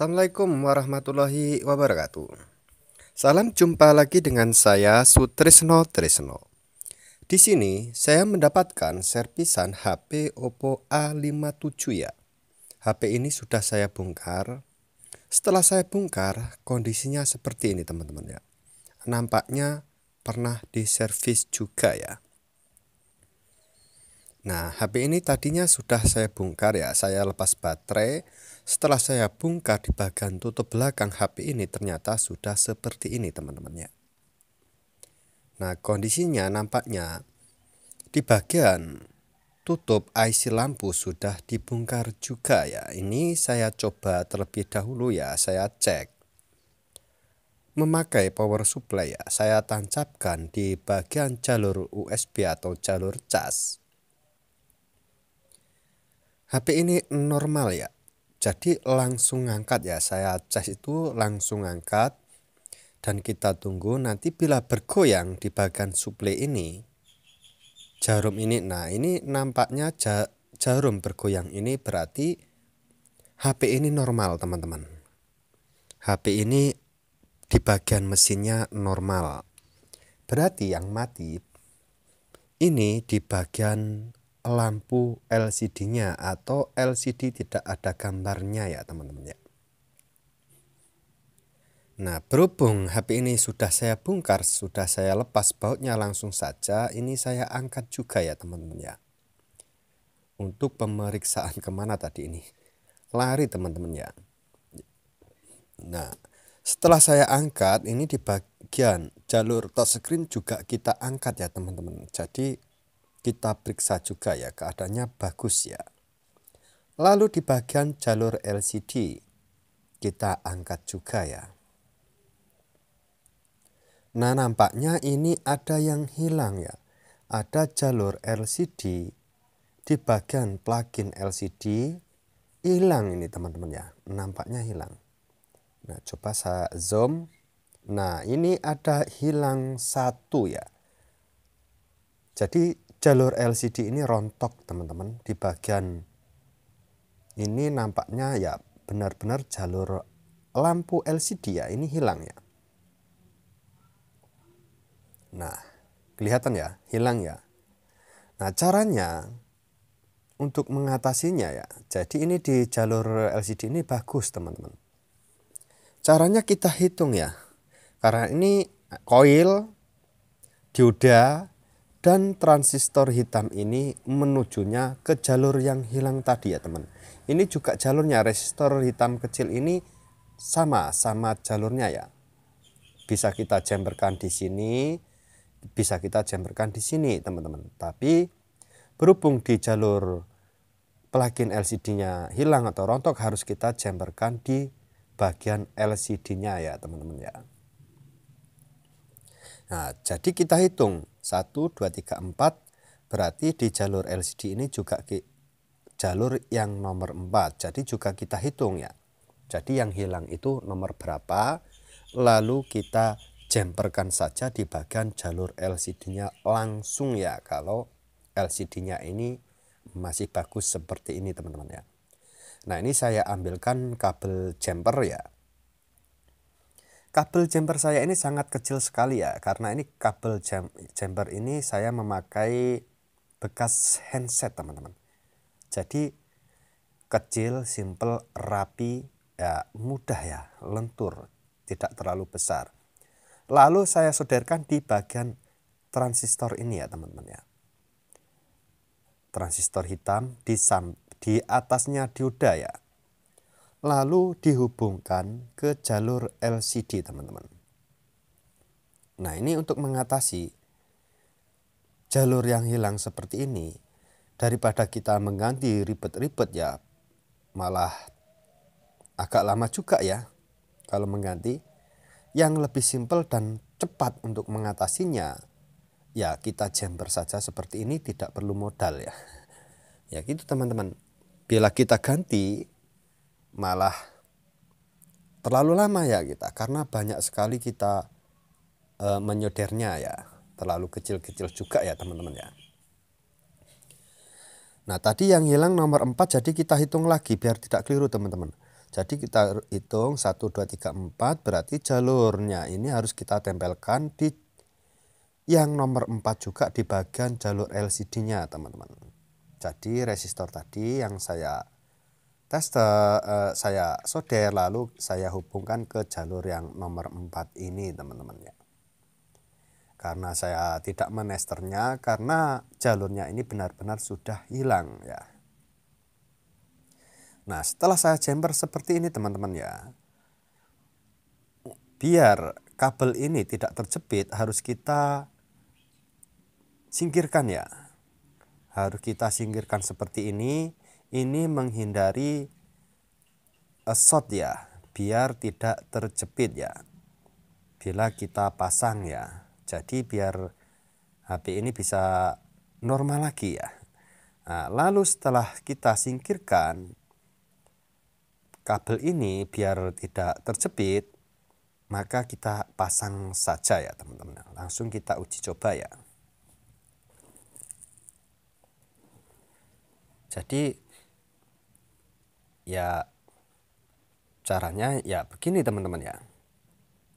Assalamualaikum warahmatullahi wabarakatuh Salam jumpa lagi dengan saya Sutrisno Trisno Di sini saya mendapatkan servisan HP Oppo A57 ya HP ini sudah saya bongkar Setelah saya bongkar kondisinya seperti ini teman-teman ya Nampaknya pernah diservis juga ya Nah, HP ini tadinya sudah saya bongkar ya, saya lepas baterai. Setelah saya bongkar di bagian tutup belakang HP ini ternyata sudah seperti ini teman-teman ya. Nah, kondisinya nampaknya di bagian tutup IC lampu sudah dibongkar juga ya. Ini saya coba terlebih dahulu ya, saya cek. Memakai power supply ya, saya tancapkan di bagian jalur USB atau jalur charge. HP ini normal ya. Jadi langsung angkat ya. Saya cek itu langsung angkat. Dan kita tunggu nanti bila bergoyang di bagian suplai ini. Jarum ini. Nah ini nampaknya jarum bergoyang ini berarti HP ini normal teman-teman. HP ini di bagian mesinnya normal. Berarti yang mati ini di bagian lampu LCD-nya atau LCD tidak ada gambarnya ya teman-teman ya. Nah berhubung HP ini sudah saya bongkar, sudah saya lepas bautnya langsung saja ini saya angkat juga ya teman-teman ya. Untuk pemeriksaan kemana tadi ini lari teman-teman ya. Nah setelah saya angkat ini di bagian jalur touchscreen juga kita angkat ya teman-teman. Jadi kita periksa juga ya keadaannya bagus ya. Lalu di bagian jalur LCD kita angkat juga ya. Nah nampaknya ini ada yang hilang ya. Ada jalur LCD di bagian plugin LCD hilang ini teman-teman ya. Nampaknya hilang. Nah coba saya zoom. Nah ini ada hilang satu ya. Jadi jalur LCD ini rontok teman-teman di bagian ini nampaknya ya benar-benar jalur lampu LCD ya ini hilang ya nah kelihatan ya hilang ya nah caranya untuk mengatasinya ya jadi ini di jalur LCD ini bagus teman-teman caranya kita hitung ya karena ini koil dioda dan transistor hitam ini menujunya ke jalur yang hilang tadi ya teman ini juga jalurnya resistor hitam kecil ini sama sama jalurnya ya bisa kita jemberkan di sini bisa kita jemberkan di sini teman-teman tapi berhubung di jalur plugin LCD-nya hilang atau rontok harus kita jemberkan di bagian LCD-nya ya teman-teman ya Nah, jadi kita hitung 1, 2, 3, 4 berarti di jalur LCD ini juga jalur yang nomor 4. Jadi juga kita hitung ya. Jadi yang hilang itu nomor berapa lalu kita jemperkan saja di bagian jalur LCD-nya langsung ya kalau LCD-nya ini masih bagus seperti ini teman-teman ya. Nah ini saya ambilkan kabel jumper ya kabel jumper saya ini sangat kecil sekali ya karena ini kabel jam, jumper ini saya memakai bekas handset teman-teman jadi kecil simple rapi ya mudah ya lentur tidak terlalu besar lalu saya soderkan di bagian transistor ini ya teman-teman ya transistor hitam di di atasnya dioda ya lalu dihubungkan ke jalur LCD teman-teman. Nah ini untuk mengatasi jalur yang hilang seperti ini daripada kita mengganti ribet-ribet ya malah agak lama juga ya kalau mengganti yang lebih simpel dan cepat untuk mengatasinya ya kita jumper saja seperti ini tidak perlu modal ya ya gitu teman-teman bila kita ganti malah terlalu lama ya kita karena banyak sekali kita e, menyodernya ya terlalu kecil-kecil juga ya teman-teman ya nah tadi yang hilang nomor 4 jadi kita hitung lagi biar tidak keliru teman-teman jadi kita hitung 1 2 3 4 berarti jalurnya ini harus kita tempelkan di yang nomor 4 juga di bagian jalur LCD nya teman-teman jadi resistor tadi yang saya tester uh, eh, saya solder lalu saya hubungkan ke jalur yang nomor 4 ini teman-teman ya karena saya tidak menesternya karena jalurnya ini benar-benar sudah hilang ya nah setelah saya jumper seperti ini teman-teman ya biar kabel ini tidak terjepit harus kita singkirkan ya harus kita singkirkan seperti ini ini menghindari esot eh, ya biar tidak terjepit ya bila kita pasang ya jadi biar HP ini bisa normal lagi ya nah, lalu setelah kita singkirkan kabel ini biar tidak terjepit maka kita pasang saja ya teman-teman nah, langsung kita uji coba ya jadi ya caranya ya begini teman-teman ya.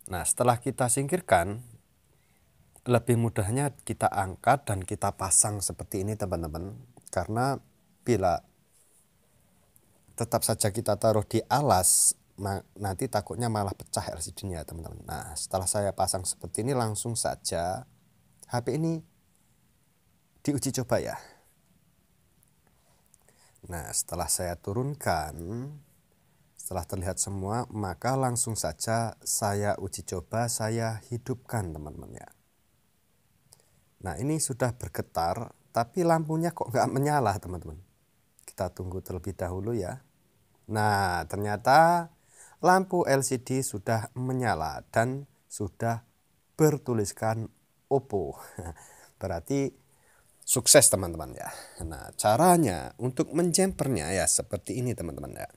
Nah setelah kita singkirkan lebih mudahnya kita angkat dan kita pasang seperti ini teman-teman karena bila tetap saja kita taruh di alas nanti takutnya malah pecah LCD-nya teman-teman. Nah setelah saya pasang seperti ini langsung saja HP ini diuji coba ya. Nah, setelah saya turunkan, setelah terlihat semua, maka langsung saja saya uji coba, saya hidupkan teman-teman ya. Nah, ini sudah bergetar, tapi lampunya kok nggak menyala teman-teman. Kita tunggu terlebih dahulu ya. Nah, ternyata lampu LCD sudah menyala dan sudah bertuliskan Oppo. Berarti sukses teman-teman ya. Nah caranya untuk menjempernya ya seperti ini teman-teman ya.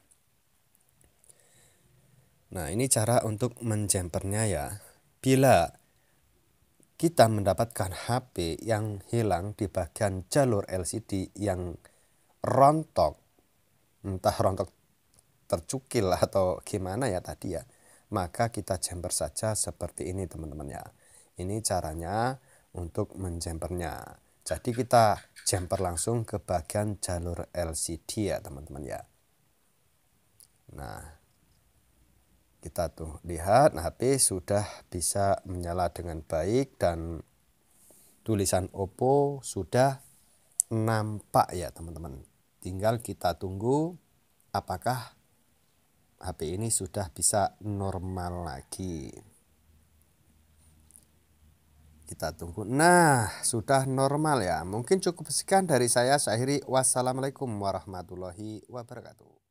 Nah ini cara untuk menjempernya ya. Bila kita mendapatkan HP yang hilang di bagian jalur LCD yang rontok, entah rontok tercukil atau gimana ya tadi ya, maka kita jumper saja seperti ini teman-teman ya. Ini caranya untuk menjempernya. Jadi kita jumper langsung ke bagian jalur LCD ya teman-teman ya. Nah, kita tuh lihat HP nah, sudah bisa menyala dengan baik dan tulisan Oppo sudah nampak ya teman-teman. Tinggal kita tunggu apakah HP ini sudah bisa normal lagi kita tunggu. Nah, sudah normal ya. Mungkin cukup sekian dari saya. Saya akhiri. Wassalamualaikum warahmatullahi wabarakatuh.